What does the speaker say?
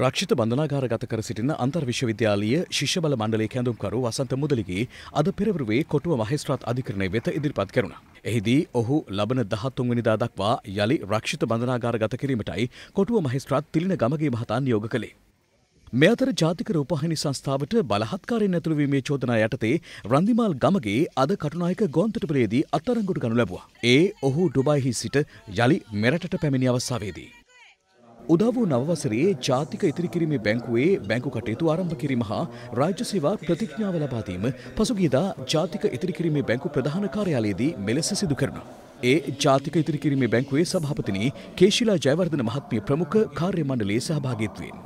රක්ෂිත බඳනාගාරගත කර සිටින අන්තර් විශ්වවිද්‍යාලීය ශිෂ්‍ය බල මණ්ඩලයේ කැඳුම්කරු වසන්ත මුදලිගේ අද පෙරවරුවේ කොටුව මහේස්ත්‍රාත් අධිකරණය වෙත ඉදිරිපත් කරුණා. එහිදී ඔහු ලබන 13 වෙනිදා දක්වා යලි රක්ෂිත බඳනාගාරගත කිරීමටයි කොටුව මහේස්ත්‍රාත් තිලින ගමගේ මහතා නියෝග කළේ. මේ අතර ජාතික රූපවාහිනී සංස්ථාවට බලහත්කාරයෙන් ඇතුළු වීමේ චෝදනා යටතේ රන්දිමාල් ගමගේ අද කටුනායක ගෝන්තටපලේදී අත්අඩංගුවට ගනු ලැබුවා. ඒ ඔහු ඩුබායිහි සිට යලි මෙරටට පැමිණි අවස්ථාවේදී උදා වූ නවවසරේ ජාතික ඉතිරි කිරීමේ බැංකුවේ බැංකු කටයුතු ආරම්භ කිරීම හා රාජ්‍ය සේවා ප්‍රතිඥාව ලබා දීම පසුගියදා ජාතික ඉතිරි කිරීමේ බැංකු ප්‍රධාන කාර්යාලයේදී මෙලෙස සිදු කරනවා. ඒ ජාතික ඉතිරි කිරීමේ බැංකුවේ සභාපතිනි කේශිලා ජයවර්ධන මහත්මිය ප්‍රමුඛ කාර්ය මණ්ඩලයේ සහභාගීත්වයෙන්